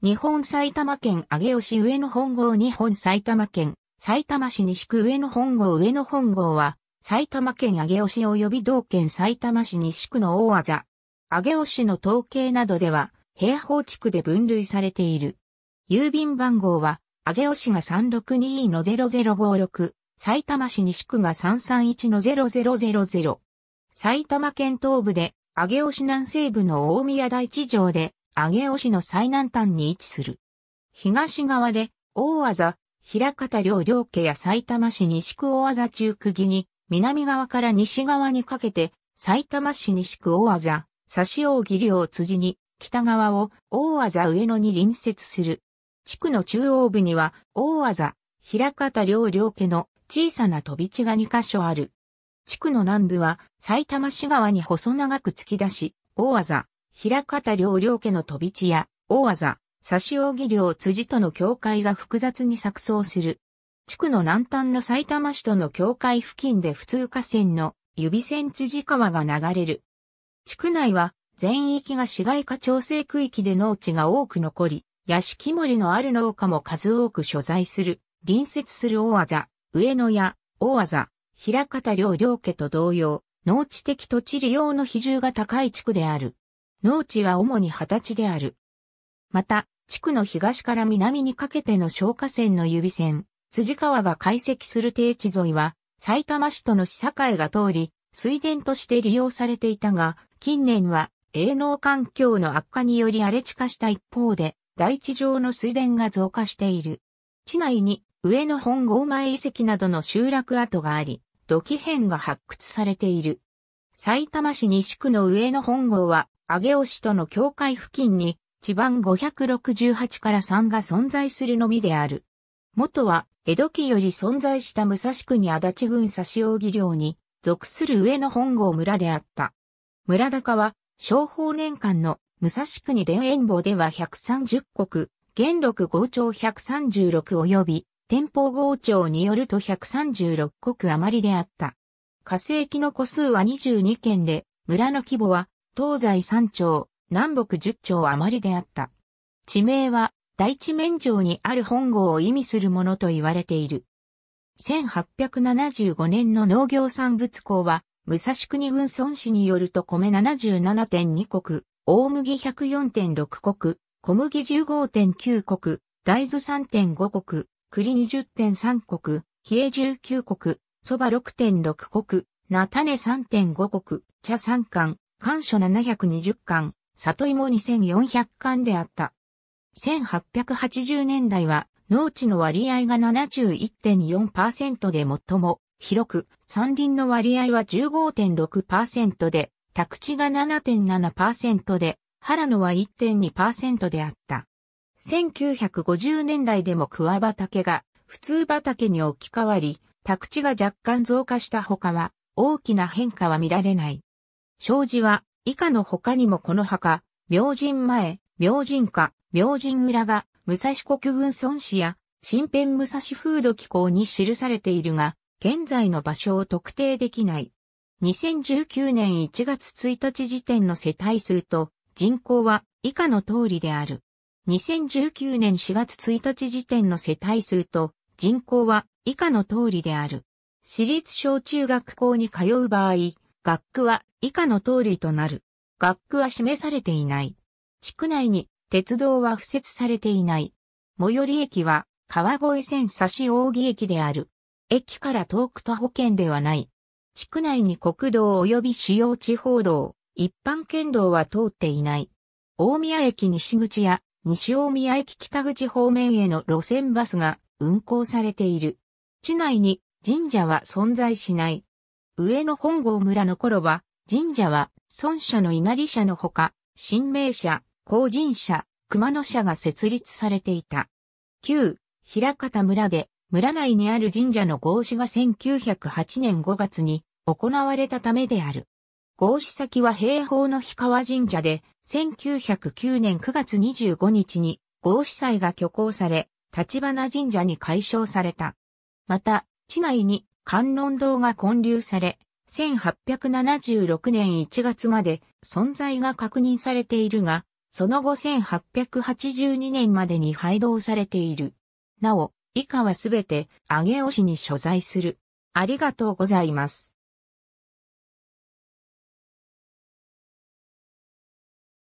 日本埼玉県上尾市上野本郷日本埼玉県埼玉市西区上野本郷上野本郷は埼玉県上尾市及び同県埼玉市西区の大技。上尾市の統計などでは平方地区で分類されている。郵便番号は上尾市が362の0056、埼玉市西区が331の0000。埼玉県東部で上尾市南西部の大宮第地上で上尾市の最南端に位置する。東側で、大技、平方両両家や埼玉市西区大技中区議に、南側から西側にかけて、埼玉市西区大技、差し大義両辻に、北側を大技上野に隣接する。地区の中央部には、大技、平方両両家の小さな飛び地が2カ所ある。地区の南部は、埼玉市側に細長く突き出し、大技、平方両両家の飛び地や、大技、差し扇両辻との境界が複雑に錯綜する。地区の南端の埼玉市との境界付近で普通河川の指線辻川が流れる。地区内は全域が市街化調整区域で農地が多く残り、屋敷森のある農家も数多く所在する、隣接する大技、上野や大技、平方両両家と同様、農地的土地利用の比重が高い地区である。農地は主に二十地である。また、地区の東から南にかけての消火線の指線、辻川が解析する低地沿いは、埼玉市との市境が通り、水田として利用されていたが、近年は営農環境の悪化により荒れ地化した一方で、大地上の水田が増加している。地内に上野本郷前遺跡などの集落跡があり、土器片が発掘されている。埼玉市西区の上野本郷は上尾市との境界付近に地盤568から3が存在するのみである。元は江戸期より存在した武蔵国足立郡差扇領に属する上野本郷村であった。村高は商法年間の武蔵国田園坊では130国、元禄号長136及び天保号長によると136国余りであった。火星期の個数は22件で、村の規模は東西三町、南北十丁町余りであった。地名は、大地面上にある本郷を意味するものと言われている。1875年の農業産物校は、武蔵国軍村市によると米77.2国、大麦104.6国、小麦15.9国、大豆3.5国、栗20.3国、冷え19国、蕎麦6.6国、菜種3.5国、茶3巻、干書720巻、里芋2400巻であった。1880年代は農地の割合が71.4%で最も広く、山林の割合は15.6%で、宅地が7.7%で、原野は1.2%であった。1950年代でも桑畑が普通畑に置き換わり、宅地が若干増加した他は大きな変化は見られない。障子は、以下の他にもこの墓、明神前、明神下、明神裏が、武蔵国軍村市や、新編武蔵風土機構に記されているが、現在の場所を特定できない。2019年1月1日時点の世帯数と人口は以下の通りである。2019年4月1日時点の世帯数と人口は以下の通りである。私立小中学校に通う場合、学区は以下の通りとなる。学区は示されていない。地区内に鉄道は付設されていない。最寄り駅は川越線差し扇駅である。駅から遠く徒歩圏ではない。地区内に国道及び主要地方道、一般県道は通っていない。大宮駅西口や西大宮駅北口方面への路線バスが運行されている。地内に神社は存在しない。上野本郷村の頃は、神社は、孫社の稲荷社のほか、神明社、高神社、熊野社が設立されていた。旧、平方村で、村内にある神社の合祀が1908年5月に行われたためである。合祀先は平方の氷川神社で、1909年9月25日に合祀祭が挙行され、立花神社に改称された。また、地内に観音堂が建立され、1876年1月まで存在が確認されているが、その後1882年までに廃道されている。なお、以下はすべて上尾市に所在する。ありがとうございます。